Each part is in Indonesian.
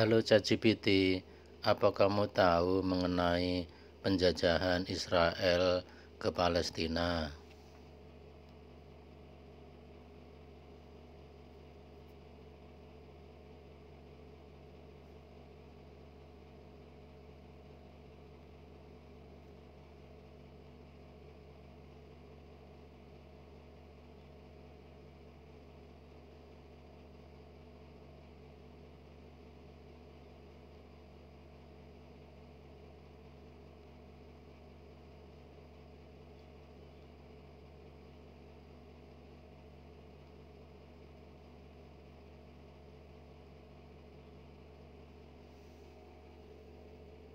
Halo ChatGPT, apa kamu tahu mengenai penjajahan Israel ke Palestina?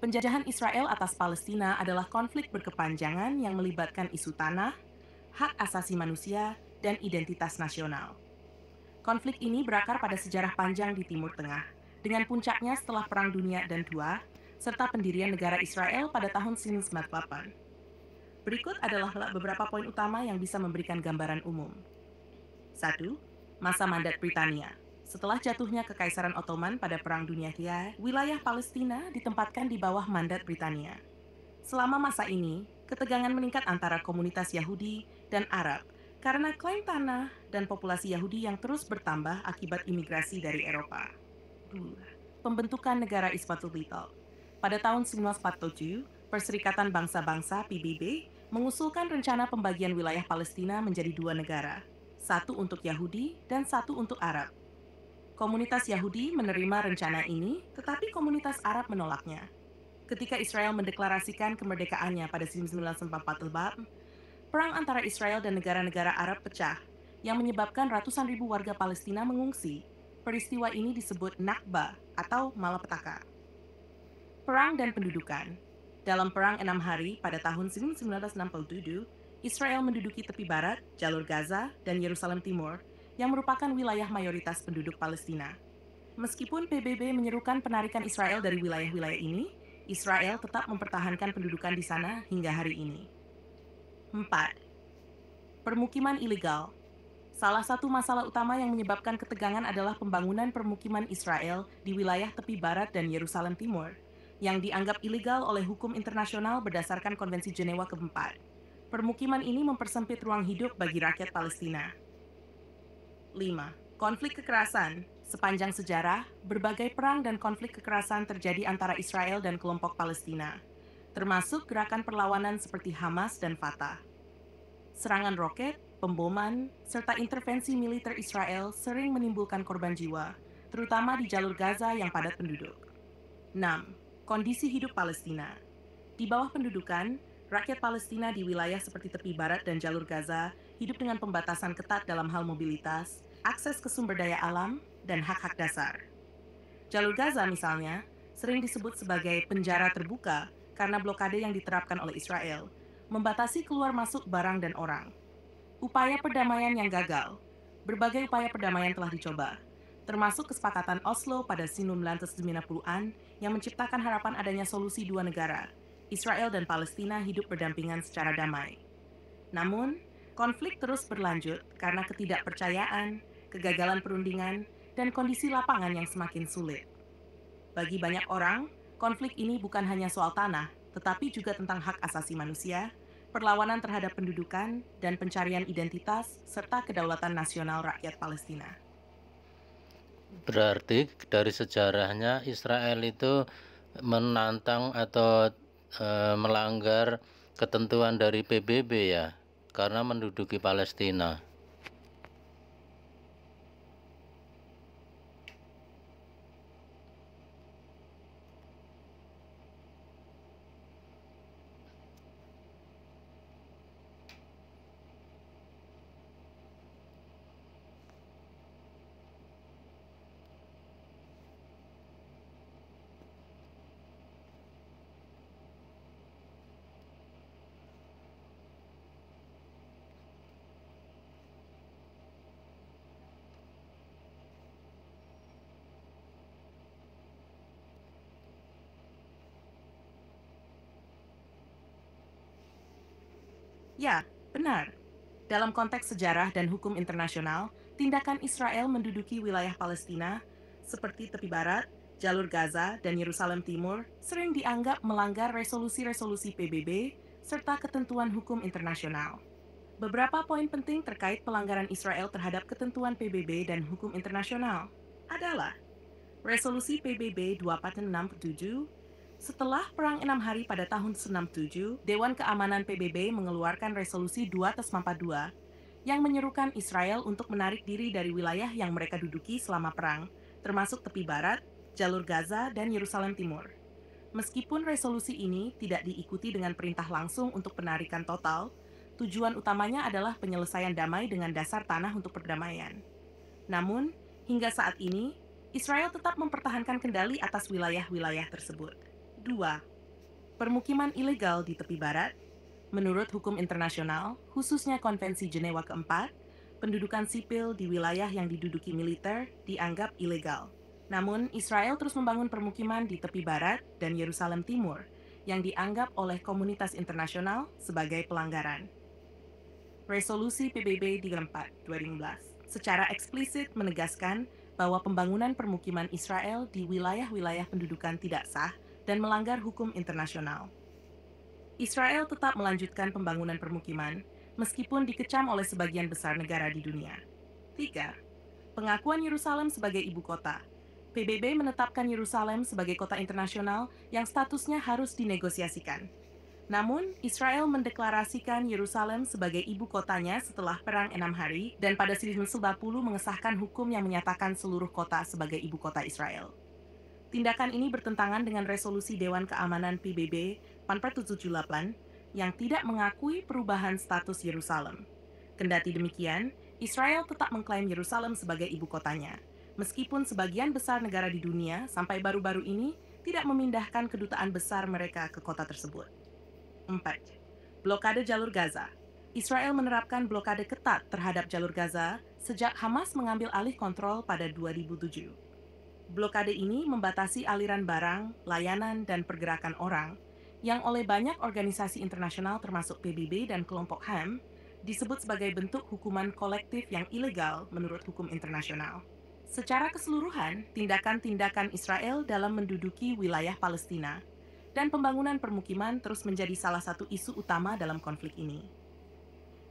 Penjajahan Israel atas Palestina adalah konflik berkepanjangan yang melibatkan isu tanah, hak asasi manusia, dan identitas nasional. Konflik ini berakar pada sejarah panjang di Timur Tengah, dengan puncaknya setelah Perang Dunia dan II, serta pendirian negara Israel pada tahun 1948. Berikut adalah beberapa poin utama yang bisa memberikan gambaran umum. 1. Masa mandat Britania setelah jatuhnya Kekaisaran Ottoman pada Perang Dunia III, wilayah Palestina ditempatkan di bawah mandat Britania. Selama masa ini, ketegangan meningkat antara komunitas Yahudi dan Arab karena klaim tanah dan populasi Yahudi yang terus bertambah akibat imigrasi dari Eropa. Pembentukan negara Ismatul Lital. Pada tahun 1947, Perserikatan Bangsa-Bangsa PBB mengusulkan rencana pembagian wilayah Palestina menjadi dua negara, satu untuk Yahudi dan satu untuk Arab Komunitas Yahudi menerima rencana ini, tetapi komunitas Arab menolaknya. Ketika Israel mendeklarasikan kemerdekaannya pada 1944, perang antara Israel dan negara-negara Arab pecah, yang menyebabkan ratusan ribu warga Palestina mengungsi. Peristiwa ini disebut Nakba atau malapetaka. Perang dan pendudukan. Dalam Perang Enam Hari pada tahun 1967, Israel menduduki tepi barat, jalur Gaza, dan Yerusalem Timur, yang merupakan wilayah mayoritas penduduk Palestina. Meskipun PBB menyerukan penarikan Israel dari wilayah-wilayah ini, Israel tetap mempertahankan pendudukan di sana hingga hari ini. 4. Permukiman ilegal. Salah satu masalah utama yang menyebabkan ketegangan adalah pembangunan permukiman Israel di wilayah tepi barat dan Yerusalem Timur, yang dianggap ilegal oleh hukum internasional berdasarkan Konvensi Jenewa keempat. Permukiman ini mempersempit ruang hidup bagi rakyat Palestina. 5. Konflik kekerasan. Sepanjang sejarah, berbagai perang dan konflik kekerasan terjadi antara Israel dan kelompok Palestina, termasuk gerakan perlawanan seperti Hamas dan Fatah. Serangan roket, pemboman, serta intervensi militer Israel sering menimbulkan korban jiwa, terutama di jalur Gaza yang padat penduduk. 6. Kondisi hidup Palestina. Di bawah pendudukan, rakyat Palestina di wilayah seperti tepi barat dan jalur Gaza hidup dengan pembatasan ketat dalam hal mobilitas, akses ke sumber daya alam, dan hak-hak dasar. Jalur Gaza misalnya, sering disebut sebagai penjara terbuka karena blokade yang diterapkan oleh Israel, membatasi keluar masuk barang dan orang. Upaya perdamaian yang gagal, berbagai upaya perdamaian telah dicoba, termasuk kesepakatan Oslo pada 90 an yang menciptakan harapan adanya solusi dua negara, Israel dan Palestina hidup berdampingan secara damai. Namun, Konflik terus berlanjut karena ketidakpercayaan, kegagalan perundingan, dan kondisi lapangan yang semakin sulit. Bagi banyak orang, konflik ini bukan hanya soal tanah, tetapi juga tentang hak asasi manusia, perlawanan terhadap pendudukan, dan pencarian identitas, serta kedaulatan nasional rakyat Palestina. Berarti dari sejarahnya Israel itu menantang atau e, melanggar ketentuan dari PBB ya? karena menduduki Palestina Ya, benar. Dalam konteks sejarah dan hukum internasional, tindakan Israel menduduki wilayah Palestina, seperti tepi barat, jalur Gaza, dan Yerusalem Timur, sering dianggap melanggar resolusi-resolusi PBB serta ketentuan hukum internasional. Beberapa poin penting terkait pelanggaran Israel terhadap ketentuan PBB dan hukum internasional adalah Resolusi PBB 2467 setelah Perang Enam Hari pada tahun 67, Dewan Keamanan PBB mengeluarkan resolusi 2 Tesmapa 2 yang menyerukan Israel untuk menarik diri dari wilayah yang mereka duduki selama perang, termasuk tepi barat, jalur Gaza, dan Yerusalem Timur. Meskipun resolusi ini tidak diikuti dengan perintah langsung untuk penarikan total, tujuan utamanya adalah penyelesaian damai dengan dasar tanah untuk perdamaian. Namun, hingga saat ini, Israel tetap mempertahankan kendali atas wilayah-wilayah tersebut. 2. Permukiman ilegal di tepi barat, menurut hukum internasional, khususnya Konvensi Jenewa keempat, pendudukan sipil di wilayah yang diduduki militer dianggap ilegal. Namun, Israel terus membangun permukiman di tepi barat dan Yerusalem Timur yang dianggap oleh komunitas internasional sebagai pelanggaran. Resolusi PBB di 34 2011 secara eksplisit menegaskan bahwa pembangunan permukiman Israel di wilayah-wilayah pendudukan tidak sah dan melanggar hukum internasional. Israel tetap melanjutkan pembangunan permukiman meskipun dikecam oleh sebagian besar negara di dunia. 3. Pengakuan Yerusalem sebagai ibu kota. PBB menetapkan Yerusalem sebagai kota internasional yang statusnya harus dinegosiasikan. Namun, Israel mendeklarasikan Yerusalem sebagai ibu kotanya setelah Perang Enam Hari dan pada 1940 mengesahkan hukum yang menyatakan seluruh kota sebagai ibu kota Israel. Tindakan ini bertentangan dengan resolusi Dewan Keamanan PBB 478 yang tidak mengakui perubahan status Yerusalem. Kendati demikian, Israel tetap mengklaim Yerusalem sebagai ibu kotanya, meskipun sebagian besar negara di dunia sampai baru-baru ini tidak memindahkan kedutaan besar mereka ke kota tersebut. 4. Blokade jalur Gaza. Israel menerapkan blokade ketat terhadap jalur Gaza sejak Hamas mengambil alih kontrol pada 2007. Blokade ini membatasi aliran barang, layanan, dan pergerakan orang, yang oleh banyak organisasi internasional termasuk PBB dan kelompok HAM disebut sebagai bentuk hukuman kolektif yang ilegal menurut hukum internasional. Secara keseluruhan, tindakan-tindakan Israel dalam menduduki wilayah Palestina dan pembangunan permukiman terus menjadi salah satu isu utama dalam konflik ini.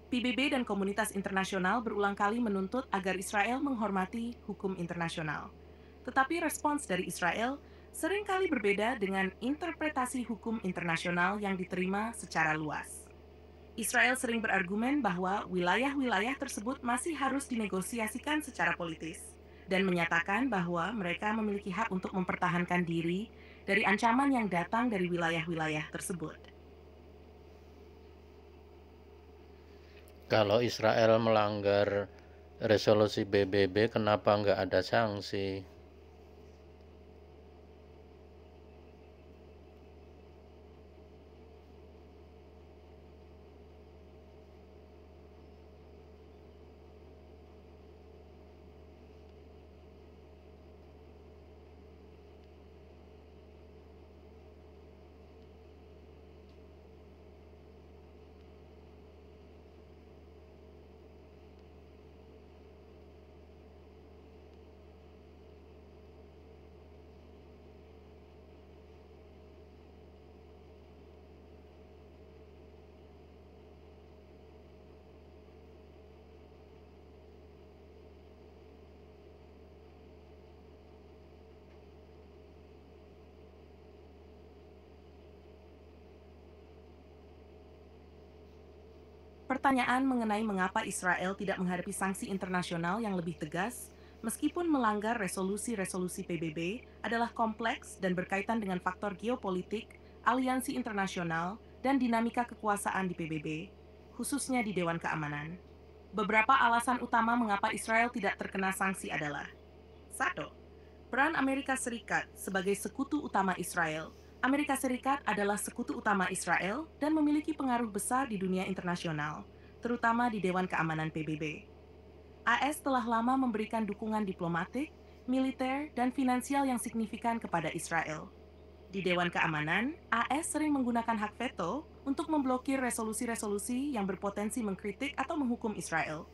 PBB dan komunitas internasional berulang kali menuntut agar Israel menghormati hukum internasional tetapi respons dari Israel seringkali berbeda dengan interpretasi hukum internasional yang diterima secara luas. Israel sering berargumen bahwa wilayah-wilayah tersebut masih harus dinegosiasikan secara politis dan menyatakan bahwa mereka memiliki hak untuk mempertahankan diri dari ancaman yang datang dari wilayah-wilayah tersebut. Kalau Israel melanggar resolusi BBB, kenapa nggak ada sanksi? Pertanyaan mengenai mengapa Israel tidak menghadapi sanksi internasional yang lebih tegas, meskipun melanggar resolusi-resolusi PBB, adalah kompleks dan berkaitan dengan faktor geopolitik, aliansi internasional, dan dinamika kekuasaan di PBB, khususnya di Dewan Keamanan. Beberapa alasan utama mengapa Israel tidak terkena sanksi adalah satu, Peran Amerika Serikat sebagai sekutu utama Israel Amerika Serikat adalah sekutu utama Israel dan memiliki pengaruh besar di dunia internasional, terutama di Dewan Keamanan PBB. AS telah lama memberikan dukungan diplomatik, militer, dan finansial yang signifikan kepada Israel. Di Dewan Keamanan, AS sering menggunakan hak veto untuk memblokir resolusi-resolusi yang berpotensi mengkritik atau menghukum Israel.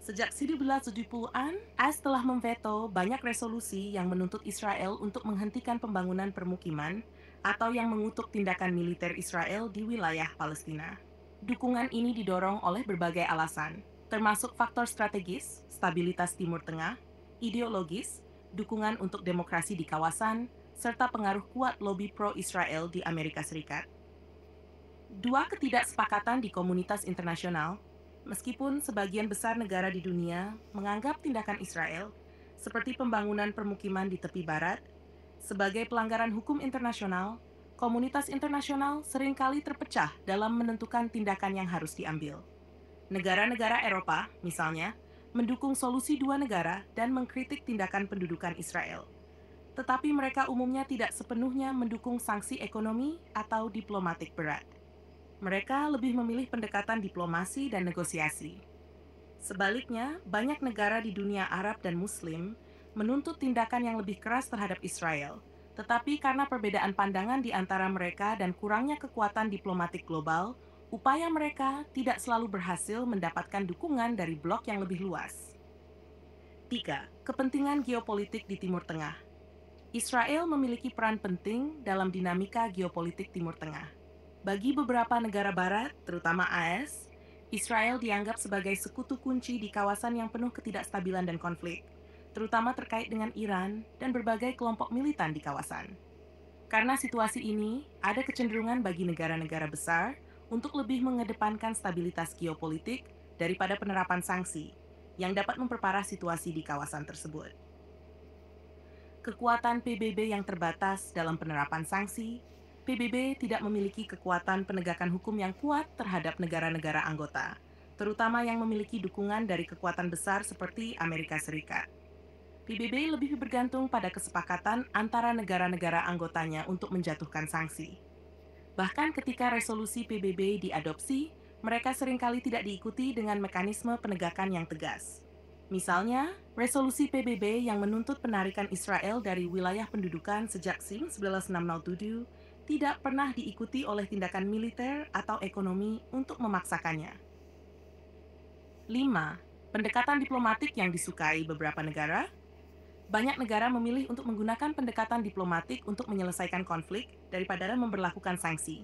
Sejak 1970-an, AS telah memveto banyak resolusi yang menuntut Israel untuk menghentikan pembangunan permukiman atau yang mengutuk tindakan militer Israel di wilayah Palestina. Dukungan ini didorong oleh berbagai alasan, termasuk faktor strategis, stabilitas Timur Tengah, ideologis, dukungan untuk demokrasi di kawasan, serta pengaruh kuat lobi pro-Israel di Amerika Serikat. Dua ketidaksepakatan di komunitas internasional, meskipun sebagian besar negara di dunia menganggap tindakan Israel seperti pembangunan permukiman di tepi barat sebagai pelanggaran hukum internasional, komunitas internasional seringkali terpecah dalam menentukan tindakan yang harus diambil. Negara-negara Eropa, misalnya, mendukung solusi dua negara dan mengkritik tindakan pendudukan Israel. Tetapi mereka umumnya tidak sepenuhnya mendukung sanksi ekonomi atau diplomatik berat. Mereka lebih memilih pendekatan diplomasi dan negosiasi. Sebaliknya, banyak negara di dunia Arab dan Muslim menuntut tindakan yang lebih keras terhadap Israel. Tetapi karena perbedaan pandangan di antara mereka dan kurangnya kekuatan diplomatik global, upaya mereka tidak selalu berhasil mendapatkan dukungan dari blok yang lebih luas. 3. Kepentingan geopolitik di Timur Tengah Israel memiliki peran penting dalam dinamika geopolitik Timur Tengah. Bagi beberapa negara barat, terutama AS, Israel dianggap sebagai sekutu kunci di kawasan yang penuh ketidakstabilan dan konflik terutama terkait dengan Iran dan berbagai kelompok militan di kawasan. Karena situasi ini, ada kecenderungan bagi negara-negara besar untuk lebih mengedepankan stabilitas geopolitik daripada penerapan sanksi yang dapat memperparah situasi di kawasan tersebut. Kekuatan PBB yang terbatas dalam penerapan sanksi, PBB tidak memiliki kekuatan penegakan hukum yang kuat terhadap negara-negara anggota, terutama yang memiliki dukungan dari kekuatan besar seperti Amerika Serikat. PBB lebih bergantung pada kesepakatan antara negara-negara anggotanya untuk menjatuhkan sanksi. Bahkan ketika resolusi PBB diadopsi, mereka seringkali tidak diikuti dengan mekanisme penegakan yang tegas. Misalnya, resolusi PBB yang menuntut penarikan Israel dari wilayah pendudukan sejak SIM tidak pernah diikuti oleh tindakan militer atau ekonomi untuk memaksakannya. 5. Pendekatan diplomatik yang disukai beberapa negara banyak negara memilih untuk menggunakan pendekatan diplomatik untuk menyelesaikan konflik daripada memperlakukan sanksi.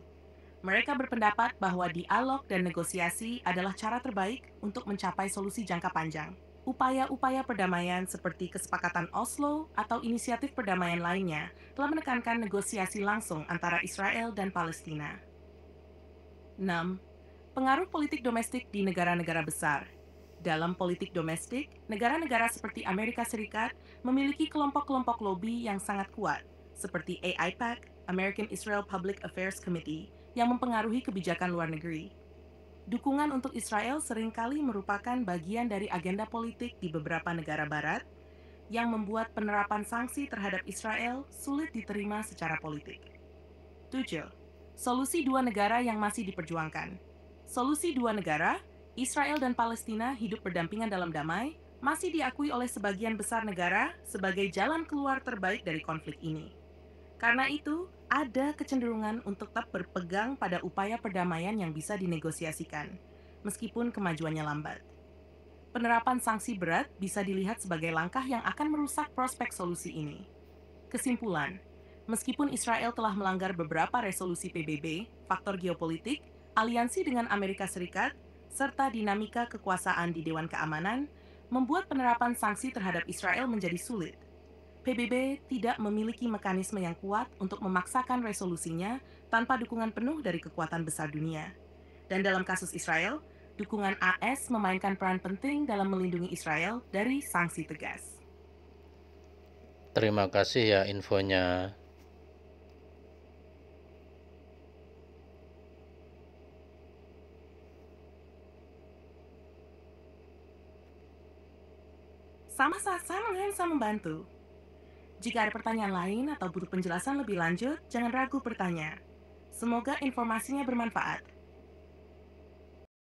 Mereka berpendapat bahwa dialog dan negosiasi adalah cara terbaik untuk mencapai solusi jangka panjang. Upaya-upaya perdamaian seperti kesepakatan Oslo atau inisiatif perdamaian lainnya telah menekankan negosiasi langsung antara Israel dan Palestina. 6. Pengaruh politik domestik di negara-negara besar – dalam politik domestik, negara-negara seperti Amerika Serikat memiliki kelompok-kelompok lobby yang sangat kuat, seperti AIPAC, American Israel Public Affairs Committee, yang mempengaruhi kebijakan luar negeri. Dukungan untuk Israel seringkali merupakan bagian dari agenda politik di beberapa negara barat, yang membuat penerapan sanksi terhadap Israel sulit diterima secara politik. 7. Solusi dua negara yang masih diperjuangkan. Solusi dua negara Israel dan Palestina hidup berdampingan dalam damai, masih diakui oleh sebagian besar negara sebagai jalan keluar terbaik dari konflik ini. Karena itu, ada kecenderungan untuk tetap berpegang pada upaya perdamaian yang bisa dinegosiasikan, meskipun kemajuannya lambat. Penerapan sanksi berat bisa dilihat sebagai langkah yang akan merusak prospek solusi ini. Kesimpulan, meskipun Israel telah melanggar beberapa resolusi PBB, faktor geopolitik, aliansi dengan Amerika Serikat, serta dinamika kekuasaan di Dewan Keamanan membuat penerapan sanksi terhadap Israel menjadi sulit. PBB tidak memiliki mekanisme yang kuat untuk memaksakan resolusinya tanpa dukungan penuh dari kekuatan besar dunia. Dan dalam kasus Israel, dukungan AS memainkan peran penting dalam melindungi Israel dari sanksi tegas. Terima kasih ya infonya. sama sasaran sama membantu. Jika ada pertanyaan lain atau butuh penjelasan lebih lanjut, jangan ragu bertanya. Semoga informasinya bermanfaat.